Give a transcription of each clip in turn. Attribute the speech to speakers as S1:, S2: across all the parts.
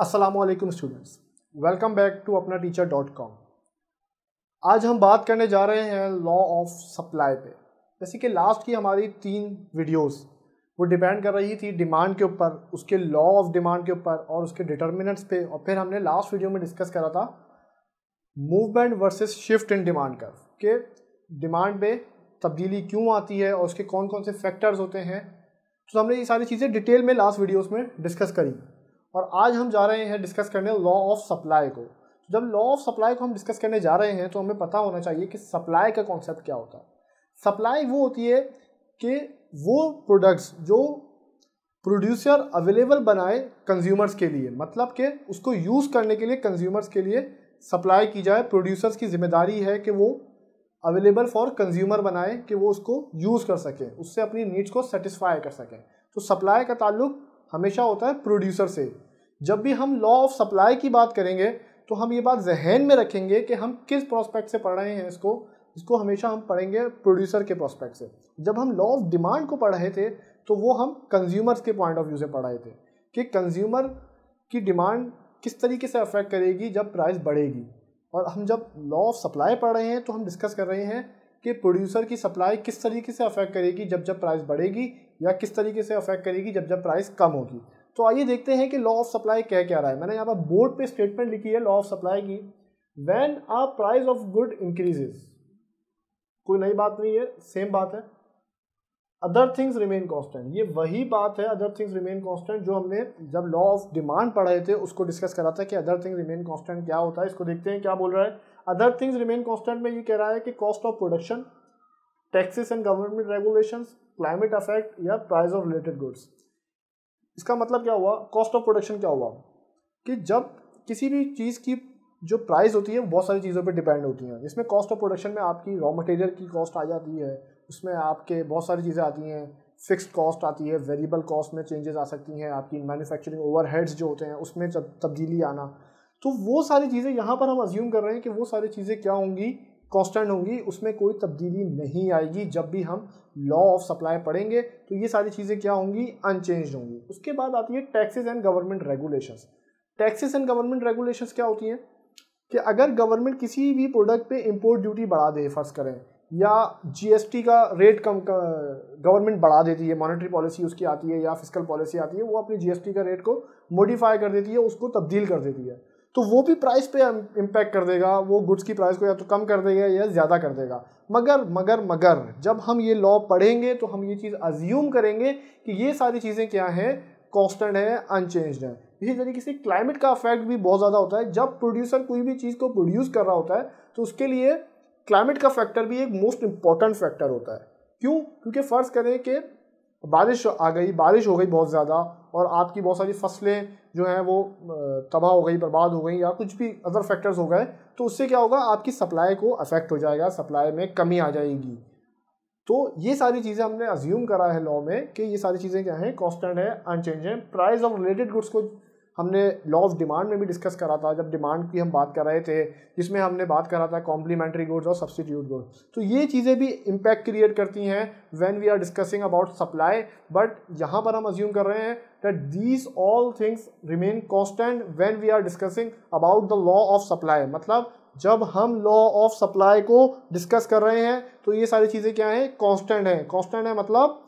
S1: Aslam students welcome back to अपना teacher dot com आज हम बात करने जा रहे हैं लॉ ऑफ सप्लाई पे जैसे कि लास्ट की हमारी तीन वीडियोस वो डिपेंड कर रही थी डिमांड के ऊपर उसके लॉ ऑफ डिमांड के ऊपर और उसके डिटर्मिनेंट्स पे और फिर हमने लास्ट वीडियो में डिस्कस करा था movement versus shift in demand कर के डिमांड पे तब्दीली क्यों आती है और उसके कौन कौन से फैक्टर्स होते हैं तो हमने ये सारी चीज़ें डिटेल में लास्ट वीडियोज़ में डिस्कस करी और आज हम जा रहे हैं डिस्कस करने लॉ ऑफ सप्लाई को जब लॉ ऑफ सप्लाई को हम डिस्कस करने जा रहे हैं तो हमें पता होना चाहिए कि सप्लाई का कॉन्सेप्ट क्या होता है सप्लाई वो होती है कि वो प्रोडक्ट्स जो प्रोड्यूसर अवेलेबल बनाए कंज्यूमर्स के लिए मतलब कि उसको यूज़ करने के लिए कंज्यूमर्स के लिए सप्लाई की जाए प्रोड्यूसर्स की जिम्मेदारी है कि वो अवेलेबल फॉर कंज्यूमर बनाए कि वो उसको यूज़ कर सकें उससे अपनी नीड्स को सेटिस्फाई कर सकें तो सप्लाई का ताल्लुक हमेशा होता है प्रोड्यूसर से जब भी हम लॉ ऑफ सप्लाई की बात करेंगे तो हम ये बात जहन में रखेंगे कि हम किस प्रोस्पेक्ट से पढ़ रहे हैं इसको इसको हमेशा हम पढ़ेंगे प्रोड्यूसर के प्रोस्पेक्ट से जब हम लॉ ऑफ डिमांड को पढ़ रहे थे तो वो हम कंज्यूमर्स के पॉइंट ऑफ व्यू से पढ़ रहे थे कि कंज्यूमर की डिमांड किस तरीके से अफेक्ट करेगी जब प्राइस बढ़ेगी और हम जब लॉ ऑफ सप्लाई पढ़ रहे हैं तो हम डिस्कस कर रहे हैं कि प्रोड्यूसर की सप्लाई किस तरीके से अफेक्ट करेगी जब जब प्राइस बढ़ेगी या किस तरीके से अफेक्ट करेगी जब जब प्राइस कम होगी तो आइए देखते हैं कि लॉ ऑफ सप्लाई क्या क्या रहा है मैंने यहाँ पर बोर्ड पे स्टेटमेंट लिखी है लॉ ऑफ सप्लाई की when a price of good increases कोई नई बात नहीं है सेम बात है अदर थिंग्स रिमेन कांस्टेंट ये वही बात है अदर थिंग्स रिमेन कांस्टेंट जो हमने जब लॉ ऑफ डिमांड पढ़ रहे थे उसको डिस्कस करा था कि अदर थिंग्स रिमेन कॉन्स्टेंट क्या होता है इसको देखते हैं क्या बोल रहा है अदर थिंग्स रिमेन कॉन्स्टेंट में ये कह रहा है कि cost of production taxes and government regulation climate affect या प्राइस ऑफ रिलेटेड गुड्स इसका मतलब क्या हुआ कॉस्ट ऑफ प्रोडक्शन क्या हुआ कि जब किसी भी चीज़ की जो प्राइस होती है बहुत सारी चीज़ों पे डिपेंड होती हैं इसमें कॉस्ट ऑफ प्रोडक्शन में आपकी रॉ मटेरियल की कॉस्ट आ जाती है उसमें आपके बहुत सारी चीज़ें आती हैं फिक्स्ड कॉस्ट आती है वेरिएबल कॉस्ट में चेंजेस आ सकती हैं आपकी मैन्युफैक्चरिंग ओवरहेड्स जो होते हैं उसमें तब्दीली आना तो वो सारी चीज़ें यहाँ पर हम अज्यूम कर रहे हैं कि वो सारी चीज़ें क्या होंगी कॉन्स्टेंट होंगी उसमें कोई तब्दीली नहीं आएगी जब भी हम लॉ ऑफ सप्लाई पढ़ेंगे तो ये सारी चीज़ें क्या होंगी अनचेंज होंगी उसके बाद आती है taxes and government regulations taxes and government regulations क्या होती हैं कि अगर गवर्नमेंट किसी भी प्रोडक्ट पे इंपोर्ट ड्यूटी बढ़ा दे फर्ज करें या जीएसटी का रेट कम गवर्नमेंट बढ़ा देती है मॉनेटरी पॉलिसी उसकी आती है या फिजिकल पॉलिसी आती है वो अपनी जीएसटी का रेट को मॉडिफाई कर देती है उसको तब्दील कर देती है तो वो भी प्राइस पे इम्पैक्ट कर देगा वो गुड्स की प्राइस को या तो कम कर देगा या ज़्यादा कर देगा मगर मगर मगर जब हम ये लॉ पढ़ेंगे तो हम ये चीज़ अज्यूम करेंगे कि ये सारी चीज़ें क्या हैं कॉन्स्टेंट है अनचेंज है इसी तरीके से क्लाइमेट का अफेक्ट भी बहुत ज़्यादा होता है जब प्रोड्यूसर कोई भी चीज़ को प्रोड्यूस कर रहा होता है तो उसके लिए क्लाइमेट का फैक्टर भी एक मोस्ट इम्पॉर्टेंट फैक्टर होता है क्यों क्योंकि फ़र्ज़ करें कि बारिश आ गई बारिश हो गई बहुत ज़्यादा और आपकी बहुत सारी फसलें जो हैं वो तबाह हो गई बर्बाद हो गई या कुछ भी अदर फैक्टर्स हो गए तो उससे क्या होगा आपकी सप्लाई को अफेक्ट हो जाएगा सप्लाई में कमी आ जाएगी तो ये सारी चीज़ें हमने अज्यूम करा है लॉ में कि ये सारी चीज़ें क्या हैं कॉन्स्टेंट है अनचेंज है प्राइस ऑफ रिलेटेड गुड्स को हमने लॉ ऑफ डिमांड में भी डिस्कस करा था जब डिमांड की हम बात कर रहे थे जिसमें हमने बात करा था कॉम्प्लीमेंट्री गुड्स और सब्सिट्यूट गुड्स तो ये चीज़ें भी इम्पैक्ट क्रिएट करती हैं when we are discussing about supply but यहाँ पर हम अज्यूम कर रहे हैं that these all things remain constant when we are discussing about the law of supply मतलब जब हम लॉ ऑफ सप्लाई को डिस्कस कर रहे हैं तो ये सारी चीज़ें क्या हैं कॉन्स्टेंट हैं कॉन्स्टेंट है मतलब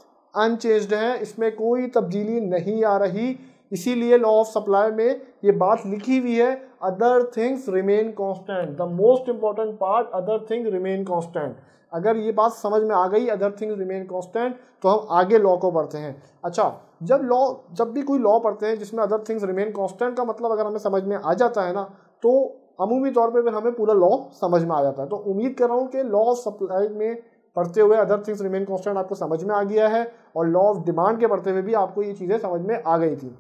S1: अनचेंज्ड है इसमें कोई तब्दीली नहीं आ रही इसीलिए लॉ ऑफ सप्लाई में ये बात लिखी हुई है other things remain constant the most important part other thing remain constant अगर ये बात समझ में आ गई अदर थिंग्स रिमेन कांस्टेंट तो हम आगे लॉ को पढ़ते हैं अच्छा जब लॉ जब भी कोई लॉ पढ़ते हैं जिसमें अदर थिंग्स रिमेन कॉन्स्टेंट का मतलब अगर हमें समझ में आ जाता है ना तो अमूमी तौर पर फिर हमें पूरा लॉ समझ में आ जाता है तो उम्मीद कर रहा हूँ कि लॉ ऑफ सप्लाई में पढ़ते हुए अदर थिंग्स रिमेन कॉन्स्टेंट आपको समझ में आ गया है और लॉ ऑफ डिमांड के पढ़ते हुए भी आपको ये चीज़ें समझ में आ गई थी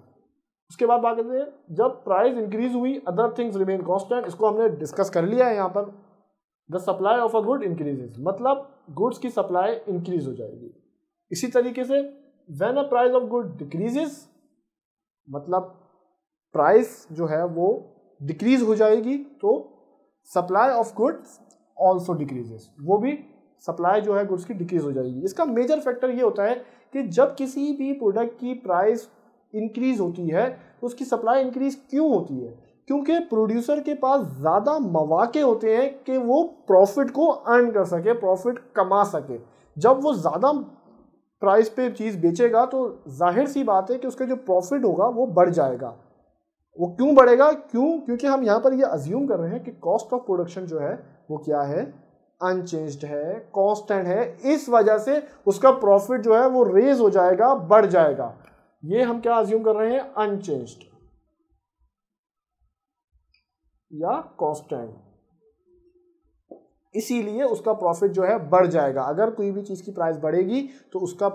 S1: उसके बाद बात करते हैं जब प्राइस इंक्रीज हुई अदर थिंग्स रिमेन कॉन्स्टेंट इसको हमने डिस्कस कर लिया है यहाँ पर the supply of a good increases मतलब गुड्स की सप्लाई इंक्रीज हो जाएगी इसी तरीके से when a price of good decreases मतलब प्राइस जो है वो डिक्रीज हो जाएगी तो supply of goods also decreases वो भी सप्लाई जो है गुड्स की डिक्रीज हो जाएगी इसका मेजर फैक्टर ये होता है कि जब किसी भी प्रोडक्ट की प्राइस इंक्रीज होती है उसकी सप्लाई इंक्रीज क्यों होती है क्योंकि प्रोड्यूसर के पास ज़्यादा मौाक़े होते हैं कि वो प्रॉफिट को अर्न कर सके प्रॉफिट कमा सके जब वो ज़्यादा प्राइस पे चीज़ बेचेगा तो जाहिर सी बात है कि उसका जो प्रॉफिट होगा वो बढ़ जाएगा वो क्यों बढ़ेगा क्यों क्योंकि हम यहाँ पर ये यह अज्यूम कर रहे हैं कि कॉस्ट ऑफ प्रोडक्शन जो है वो क्या है अनचेंज है कॉन्स्टेंट है इस वजह से उसका प्रॉफिट जो है वो रेज हो जाएगा बढ़ जाएगा ये हम क्या अज्यूम कर रहे हैं अनचेंज्ड या कॉन्स्टेंट इसीलिए उसका प्रॉफिट जो है बढ़ जाएगा अगर कोई भी चीज़ की प्राइस बढ़ेगी तो उसका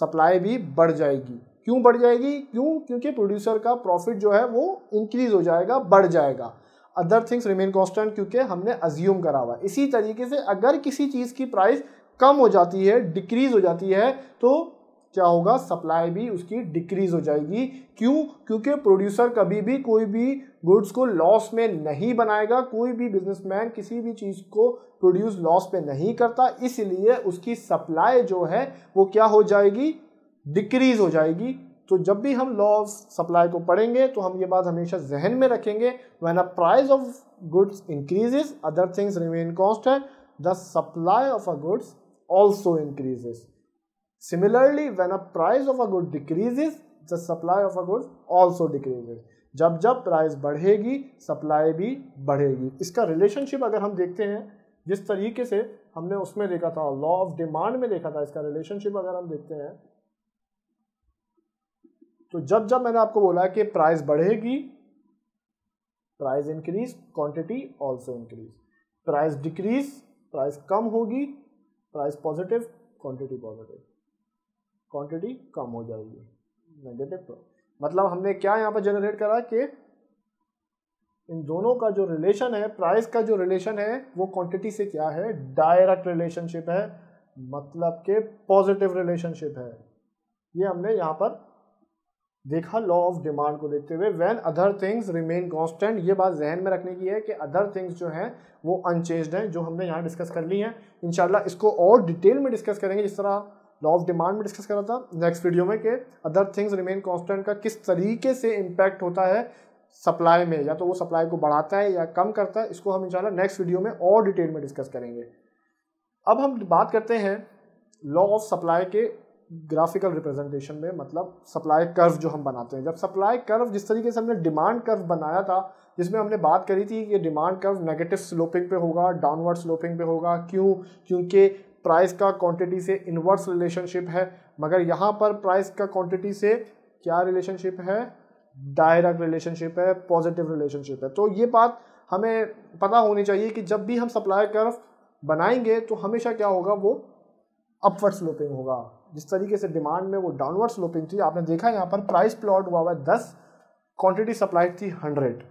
S1: सप्लाई भी बढ़ जाएगी क्यों बढ़ जाएगी क्यों क्योंकि प्रोड्यूसर का प्रॉफिट जो है वो इंक्रीज हो जाएगा बढ़ जाएगा अदर थिंग्स रिमेन कॉन्स्टेंट क्योंकि हमने अज्यूम करा हुआ इसी तरीके से अगर किसी चीज़ की प्राइस कम हो जाती है डिक्रीज हो जाती है तो क्या होगा सप्लाई भी उसकी डिक्रीज हो जाएगी क्यों क्योंकि प्रोड्यूसर कभी भी कोई भी गुड्स को लॉस में नहीं बनाएगा कोई भी बिजनेसमैन किसी भी चीज़ को प्रोड्यूस लॉस में नहीं करता इसलिए उसकी सप्लाई जो है वो क्या हो जाएगी डिक्रीज हो जाएगी तो जब भी हम लॉ सप्लाई को पढ़ेंगे तो हम ये बात हमेशा जहन में रखेंगे when a price of goods increases other things remain constant the supply of a goods also increases similarly when a price of a good decreases the supply of a good also decreases जब जब price बढ़ेगी supply भी बढ़ेगी इसका relationship अगर हम देखते हैं जिस तरीके से हमने उसमें देखा था लॉ ऑफ डिमांड में देखा था इसका रिलेशनशिप अगर हम देखते हैं तो जब जब मैंने आपको बोला कि प्राइस बढ़ेगी price increase quantity also increase price decrease price कम होगी price positive quantity positive quantity कम हो जाएगी नेगेटिव तो मतलब हमने क्या यहाँ पर जनरेट करा कि इन दोनों का जो रिलेशन है प्राइस का जो रिलेशन है वो क्वांटिटी से क्या है डायरेक्ट रिलेशनशिप है मतलब के पॉजिटिव रिलेशनशिप है ये हमने यहाँ पर देखा लॉ ऑफ डिमांड को देखते हुए when other things remain constant ये बात जहन में रखने की है कि अदर थिंग्स जो हैं वो अनचेंज्ड हैं जो हमने यहाँ डिस्कस कर ली हैं इंशाल्लाह इसको और डिटेल में डिस्कस करेंगे जिस तरह लॉ ऑफ डिमांड में डिस्कस करा था नेक्स्ट वीडियो में कि अदर थिंग्स रिमेन कॉन्स्टेंट का किस तरीके से इम्पैक्ट होता है सप्लाई में या तो वो सप्लाई को बढ़ाता है या कम करता है इसको हम इंशाल्लाह नेक्स्ट वीडियो में और डिटेल में डिस्कस करेंगे अब हम बात करते हैं लॉ ऑफ सप्लाई के ग्राफिकल रिप्रेजेंटेशन में मतलब सप्लाई कर्व जो हम बनाते हैं जब सप्लाई कर्व जिस तरीके से हमने डिमांड कर्व बनाया था जिसमें हमने बात करी थी कि डिमांड कर्व नेगेटिव स्लोपिंग पे होगा डाउनवर्ड स्लोपिंग पे होगा क्यों क्योंकि प्राइस का क्वांटिटी से इन्वर्स रिलेशनशिप है मगर यहाँ पर प्राइस का क्वांटिटी से क्या रिलेशनशिप है डायरेक्ट रिलेशनशिप है पॉजिटिव रिलेशनशिप है तो ये बात हमें पता होनी चाहिए कि जब भी हम सप्लाई कर्व बनाएंगे तो हमेशा क्या होगा वो अपवर्ड स्लोपिंग होगा जिस तरीके से डिमांड में वो डाउनवर्ड स्लोपिंग थी आपने देखा यहाँ पर प्राइस प्लॉट हुआ हुआ है दस क्वान्टिटी सप्लाइड थी हंड्रेड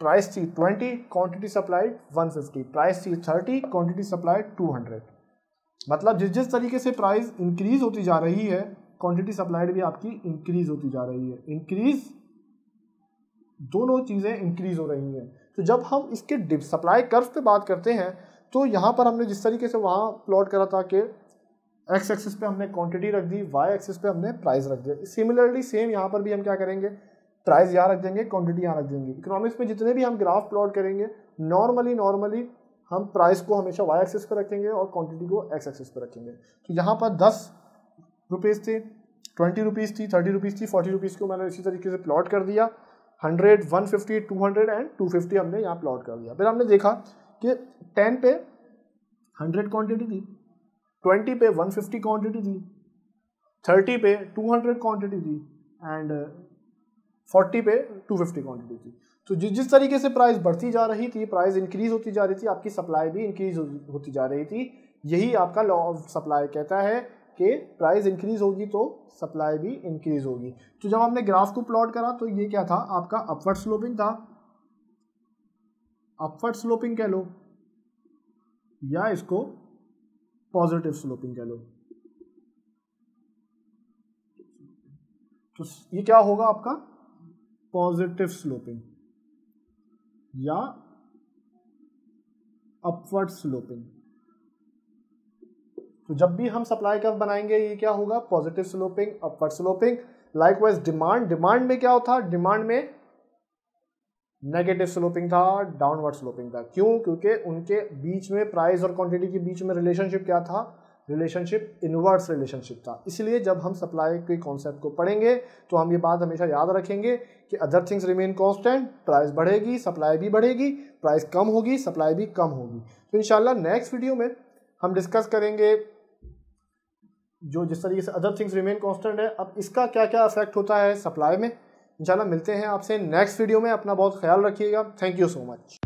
S1: प्राइस थी twenty quantity supplied one fifty price थी thirty quantity supplied two hundred मतलब जिस जिस तरीके से प्राइस इंक्रीज होती जा रही है क्वांटिटी सप्लाइड भी आपकी इंक्रीज होती जा रही है इंक्रीज दोनों चीज़ें इंक्रीज हो रही हैं तो जब हम इसके डिप सप्लाई कर्व पे बात करते हैं तो यहाँ पर हमने जिस तरीके से वहाँ प्लॉट करा था कि एक्स एक्सिस पे हमने क्वांटिटी रख दी वाई एक्सिस पे हमने प्राइस रख दिया सिमिलरली सेम यहाँ पर भी हम क्या करेंगे प्राइस यहाँ रख देंगे क्वांटिटी यहाँ रख देंगे इकोनॉमिक्स में जितने भी हम ग्राफ प्लॉट करेंगे नॉर्मली नॉर्मली हम प्राइस को हमेशा वाई एक्सेस पर रखेंगे और क्वांटिटी को एक्स एक्सेस पर रखेंगे तो यहाँ पर दस रुपीज़ थे ट्वेंटी रुपीज़ थी थर्टी रुपीज़ थी फोर्टी रुपीज़ को मैंने इसी तरीके से प्लॉट कर दिया hundred one fifty two hundred and two fifty हमने यहाँ प्लॉट कर दिया फिर हमने देखा कि टेन पे हंड्रेड क्वान्टिटी थी ट्वेंटी पे वन फिफ्टी क्वान्टिटी थी थर्टी पे टू हंड्रेड क्वान्टिटी थी एंड फोर्टी पे टू फिफ्टी क्वान्टिटी थी तो जिस जिस तरीके से प्राइस बढ़ती जा रही थी प्राइस इंक्रीज होती जा रही थी आपकी सप्लाई भी इंक्रीज होती जा रही थी यही आपका लॉ ऑफ सप्लाई कहता है कि प्राइस इंक्रीज होगी तो सप्लाई भी इंक्रीज होगी तो जब आपने ग्राफ को प्लॉट करा तो ये क्या था आपका अपवर्ड स्लोपिंग था अपवर्ड स्लोपिंग कह लो या इसको पॉजिटिव स्लोपिंग कह लो तो ये क्या होगा आपका पॉजिटिव स्लोपिंग या अपवर्ड स्लोपिंग तो जब भी हम सप्लाई कर्व बनाएंगे ये क्या होगा positive sloping upward sloping likewise demand demand में क्या होता डिमांड में नेगेटिव स्लोपिंग था डाउनवर्ड स्लोपिंग था क्यों क्योंकि उनके बीच में प्राइस और क्वांटिटी के बीच में रिलेशनशिप क्या था रिलेशनशिप इनवर्स रिलेशनशिप था इसलिए जब हम सप्लाई के कॉन्सेप्ट को पढ़ेंगे तो हम ये बात हमेशा याद रखेंगे कि other things remain constant price बढ़ेगी सप्लाई भी बढ़ेगी प्राइस कम होगी सप्लाई भी कम होगी तो इन नेक्स्ट वीडियो में हम डिस्कस करेंगे जो जिस तरीके से अदर थिंग्स रिमेन कॉन्स्टेंट है अब इसका क्या क्या अफेक्ट होता है सप्लाई में इंशाल्लाह मिलते हैं आपसे नेक्स्ट वीडियो में अपना बहुत ख्याल रखिएगा थैंक यू सो मच